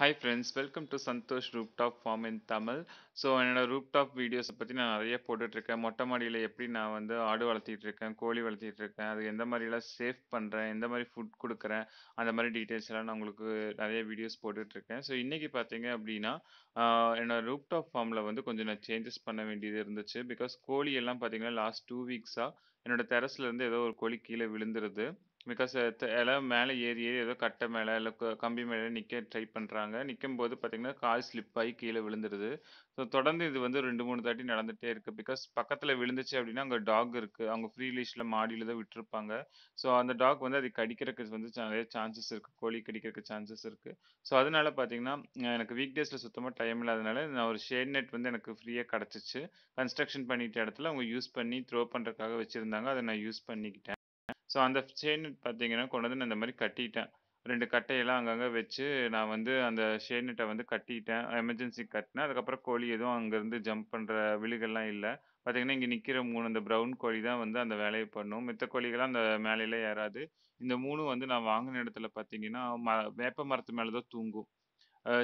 Hi friends welcome to Santosh Roop top form in Tamil so என்னோடய top வீடியோஸை பற்றி நான் நிறைய போட்டுட்ருக்கேன் மொட்டை மாடியில் எப்படி நான் வந்து ஆடு வளர்த்திட்டு கோழி வளர்த்திட்டு இருக்கேன் அது எந்த மாதிரிலாம் சேஃப் பண்ணுறேன் எந்த மாதிரி ஃபுட் கொடுக்குறேன் அந்த மாதிரி டீட்டெயில்ஸ் எல்லாம் நான் உங்களுக்கு நிறைய வீடியோஸ் போட்டுட்ருக்கேன் ஸோ இன்றைக்கி பார்த்தீங்க அப்படின்னா என்னோடய ரூப் டாப் ஃபார்மில் வந்து கொஞ்சம் நான் சேஞ்சஸ் பண்ண வேண்டியது இருந்துச்சு பிகாஸ் கோழி எல்லாம் பார்த்தீங்கன்னா லாஸ்ட் டூ வீக்ஸாக என்னோடய டெரஸ்லேருந்து ஏதோ ஒரு கோழி கீழே விழுந்துருது பிகாஸ் எல்லாம் மேலே ஏறி ஏறி ஏதோ கட்டை மேலே இல்லை கம்பி மேலே நிற்க ட்ரை பண்ணுறாங்க நிற்கும் போது பார்த்தீங்கன்னா கால் ஸ்லிப் ஆகி கீழே விழுந்துருது ஸோ தொடர்ந்து இது வந்து ரெண்டு மூணு தாட்டி நடந்துகிட்டே இருக்குது பிகாஸ் பக்கத்தில் விழுந்துச்சு அப்படின்னா அங்கே டாக் இருக்குது அவங்க ஃப்ரீ லீஷில் மாடியில் தான் விட்டுருப்பாங்க ஸோ அந்த டாக் வந்து அது கடிக்கிறதுக்கு வந்து நிறைய சான்சஸ் இருக்குது கோழி கடிக்கிறதுக்கு சான்சஸ் இருக்குது ஸோ அதனால் பார்த்தீங்கன்னா எனக்கு வீக் டேஸில் சுத்தமாக டைம் இல்லாதனால நான் ஒரு ஷேட் நெட் வந்து எனக்கு ஃப்ரீயாக கிடச்சிச்சு கன்ஸ்ட்ரக்ஷன் பண்ணிட்ட இடத்துல அவங்க யூஸ் பண்ணி த்ரோ பண்ணுறதுக்காக வச்சுருந்தாங்க அதை நான் யூஸ் பண்ணிக்கிட்டேன் ஸோ அந்த செயின் பார்த்தீங்கன்னா, கொண்டு வந்து நான் இந்த மாதிரி கட்டிட்டேன். ரெண்டு கட்டையெல்லாம் அங்கங்கே வச்சு, நான் வந்து அந்த ஷே வந்து கட்டிட்டேன். எமர்ஜென்சிக்கு கட்டினேன் அதுக்கப்புறம் கோழி எதுவும் அங்கேருந்து ஜம்ப் பண்ணுற விழுகெல்லாம் இல்லை பார்த்தீங்கன்னா, இங்கே நிற்கிற மூணு அந்த ப்ரௌன் கோழி தான் வந்து அந்த வேலையை பண்ணும். மித்த கோழிகள்லாம் அந்த மேலையில ஏறாது. இந்த மூணும் வந்து நான் வாங்கின இடத்துல பார்த்தீங்கன்னா, ம வேப்ப மரத்து மேலே தான் தூங்கும்.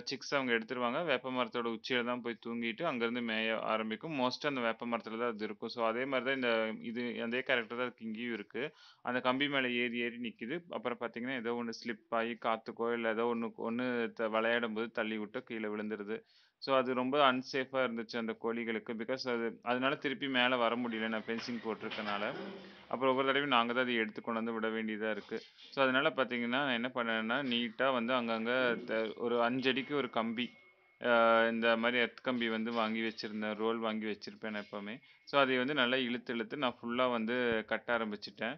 சிக்ஸ் அவங்க எடுத்துருவாங்க வேப்ப மரத்தோட உச்சியில் தான் போய் தூங்கிட்டு அங்கேருந்து மேய ஆரம்பிக்கும் மோஸ்ட்டாக அந்த வேப்ப மரத்தில் தான் அது இருக்கும் ஸோ அதே மாதிரி தான் இந்த இது அதே கேரக்டர் தான் அதுக்கு இங்கேயும் இருக்குது அந்த கம்பி மேலே ஏறி ஏறி நிற்கிது அப்புறம் பார்த்தீங்கன்னா ஏதோ ஒன்று ஸ்லிப் ஆகி காற்றுக்கோ இல்லை ஏதோ ஒன்று ஒன்று விளையாடும் போது தள்ளி விட்டு கீழே விழுந்துருது ஸோ அது ரொம்ப அன்சேஃபாக இருந்துச்சு அந்த கோழிகளுக்கு பிகாஸ் அது அதனால திருப்பி மேலே வர முடியல நான் ஃபென்சிங் போட்டிருக்கனால அப்புறம் ஒவ்வொரு தடவையும் நாங்கள் தான் அதை எடுத்து கொண்டு வந்து விட வேண்டியதாக இருக்குது ஸோ அதனால் பார்த்தீங்கன்னா நான் என்ன பண்ணேன்னா நீட்டாக வந்து அங்கங்கே ஒரு அஞ்சடிக்கு ஒரு கம்பி இந்த மாதிரி எர்த் கம்பி வந்து வாங்கி வச்சுருந்தேன் ரோல் வாங்கி வச்சுருப்பேன் எப்போவுமே ஸோ அதை வந்து நல்லா இழுத்து இழுத்து நான் ஃபுல்லாக வந்து கட்ட ஆரம்பிச்சிட்டேன்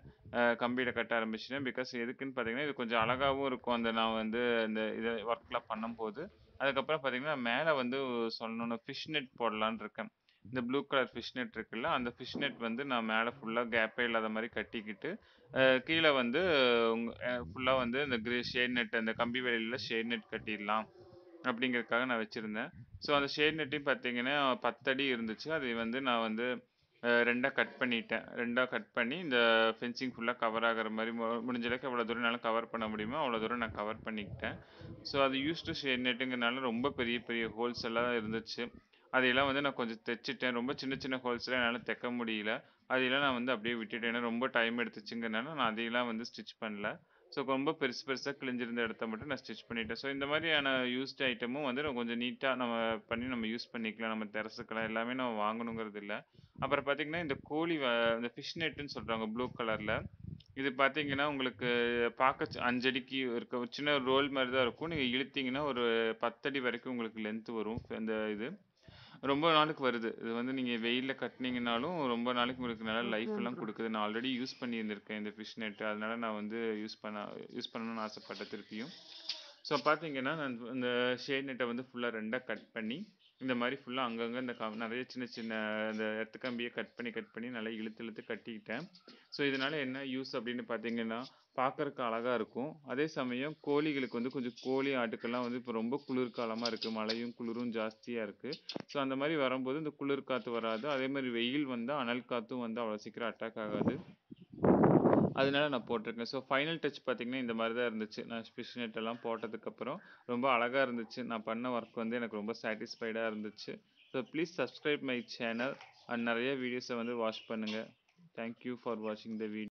கம்பியில் கட்ட ஆரம்பிச்சிட்டேன் பிகாஸ் எதுக்குன்னு பார்த்தீங்கன்னா இது கொஞ்சம் அழகாகவும் இருக்கும் அந்த நான் வந்து இந்த இதை ஒர்க்லாம் பண்ணும்போது அதுக்கப்புறம் பார்த்தீங்கன்னா மேலே வந்து சொல்லணும்னா ஃபிஷ் நெட் போடலான்னு இருக்கேன். இந்த ப்ளூ கலர் ஃபிஷ் நெட் இருக்குல்ல, அந்த ஃபிஷ் நெட் வந்து நான் மேலே ஃபுல்லாக கேப்பே இல்லாத மாதிரி கட்டிக்கிட்டு, கீழே வந்து ஃபுல்லாக வந்து இந்த கிரி ஷேட் நெட் அந்த கம்பி வேலையில் ஷேட் நெட் கட்டிடலாம். அப்படிங்கிறதுக்காக நான் வச்சுருந்தேன் ஸோ, அந்த ஷேட் நெட்டையும் பார்த்தீங்கன்னா, பத்தடி இருந்துச்சு. அது வந்து நான் வந்து ரெண்டாக கட் பண்ணிட்டேன் ரெண்டாக கட் பண்ணி இந்த ஃபென்சிங் ஃபுல்லாக கவர் ஆகிற மாதிரி மு எவ்வளோ தூரம் என்னால் கவர் பண்ண முடியுமோ அவ்வளோ தூரம் நான் கவர் பண்ணிக்கிட்டேன் ஸோ அது யூஸ் டு ஷேர் நெட்டுங்கிறனால ரொம்ப பெரிய பெரிய ஹோல்ஸ் எல்லாம் இருந்துச்சு அதையெல்லாம் வந்து நான் கொஞ்சம் தைச்சிட்டேன் ரொம்ப சின்ன சின்ன ஹோல்ஸ்லாம் என்னால் தைக்க முடியல அதையெல்லாம் நான் வந்து அப்படியே விட்டுட்டேன் ஏன்னா ரொம்ப டைம் எடுத்துச்சுங்கிறனால நான் அதையெல்லாம் வந்து ஸ்டிச் பண்ணல ஸோ ரொம்ப பெருசு பெருசாக கிழிஞ்சிருந்த இடத்த மட்டும் நான் ஸ்டிச் பண்ணிட்டேன் ஸோ இந்த மாதிரியான யூஸ்ட் ஐட்டமும் வந்து நம்ம கொஞ்சம் நீட்டாக நம்ம பண்ணி நம்ம யூஸ் பண்ணிக்கலாம் நம்ம தெரசுக்கலாம் எல்லாமே நம்ம வாங்கணுங்கிறது இல்லை அப்புறம் பார்த்திங்கன்னா இந்த கோழி இந்த ஃபிஷ் நெட்டுன்னு சொல்கிறாங்க ப்ளூ கலரில் இது பார்த்தீங்கன்னா உங்களுக்கு பார்க்க அஞ்சடிக்கு இருக்க ஒரு சின்ன ரோல் மாதிரி தான் இருக்கும் நீங்கள் இழுத்தீங்கன்னா ஒரு பத்தடி வரைக்கும் உங்களுக்கு லென்த் வரும் அந்த இது ரொம்ப நாளுக்கு வருது. இது வந்து நீங்க வெயில்ல கட்டுனீங்கனாலும், ரொம்ப நாளைக்கு உங்களுக்கு நல்ல லைஃப் எல்லாம் குடுக்குது. நான் ஆல்ரெடி யூஸ் பண்ணியிருந்திருக்கேன் இந்த ஃபிஷ் நெட். அதனால நான் வந்து யூஸ் பண்ண யூஸ் பண்ணணும்னு ஆசைப்பட்ட திருப்பியும். ஸோ பார்த்தீங்கன்னா, நான் இந்த ஷேட் நெட்ட வந்து ஃபுல்லா ரெண்டாக கட் பண்ணி இந்த மாதிரி ஃபுல்லாக அங்கங்கே இந்த க நிறைய சின்ன சின்ன இந்த எர்த்து கம்பியை கட் பண்ணி கட் பண்ணி நல்லா இழுத்து இழுத்து கட்டிக்கிட்டேன் ஸோ இதனால் என்ன யூஸ் அப்படின்னு பார்த்தீங்கன்னா பார்க்குறக்கு அழகாக இருக்கும் அதே சமயம் கோழிகளுக்கு வந்து கொஞ்சம் கோழி ஆட்டுக்கெல்லாம் வந்து இப்போ ரொம்ப குளிர்காலமாக இருக்குது மழையும் குளிரும் ஜாஸ்தியாக இருக்குது ஸோ அந்த மாதிரி வரும்போது இந்த குளிர் காற்று வராது அதே மாதிரி வெயில் வந்தால் அனல் காற்றும் வந்து அவ்வளோ சீக்கிரம் அட்டாக் ஆகாது அதனால நான் போட்டிருக்கேன் ஸோ ஃபைனல் டச் பார்த்தீங்கன்னா இந்த மாதிரி தான் இருந்துச்சு நான் ஃபிஷ் நெட் எல்லாம் போட்டதுக்கப்புறம் ரொம்ப அழகாக இருந்துச்சு நான் பண்ண ஒர்க் வந்து எனக்கு ரொம்ப சாட்டிஸ்ஃபைடாக இருந்துச்சு so please subscribe my channel and நிறைய வீடியோஸை வந்து வாட்ச் பண்ணுங்கள் தேங்க்யூ ஃபார் வாட்சிங் த வீடியோ